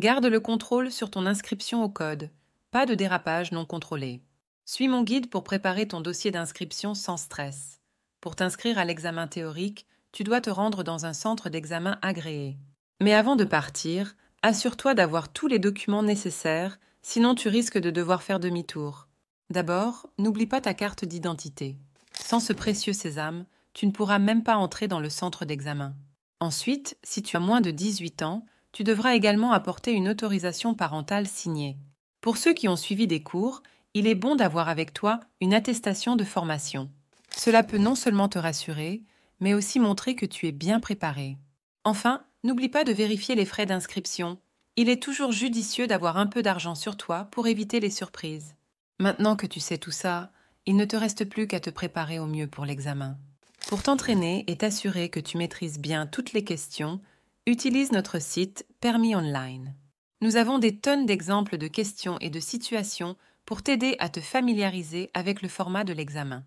Garde le contrôle sur ton inscription au code. Pas de dérapage non contrôlé. Suis mon guide pour préparer ton dossier d'inscription sans stress. Pour t'inscrire à l'examen théorique, tu dois te rendre dans un centre d'examen agréé. Mais avant de partir, assure-toi d'avoir tous les documents nécessaires, sinon tu risques de devoir faire demi-tour. D'abord, n'oublie pas ta carte d'identité. Sans ce précieux sésame, tu ne pourras même pas entrer dans le centre d'examen. Ensuite, si tu as moins de 18 ans, tu devras également apporter une autorisation parentale signée. Pour ceux qui ont suivi des cours, il est bon d'avoir avec toi une attestation de formation. Cela peut non seulement te rassurer, mais aussi montrer que tu es bien préparé. Enfin, n'oublie pas de vérifier les frais d'inscription. Il est toujours judicieux d'avoir un peu d'argent sur toi pour éviter les surprises. Maintenant que tu sais tout ça, il ne te reste plus qu'à te préparer au mieux pour l'examen. Pour t'entraîner et t'assurer que tu maîtrises bien toutes les questions, utilise notre site Permis Online. Nous avons des tonnes d'exemples de questions et de situations pour t'aider à te familiariser avec le format de l'examen.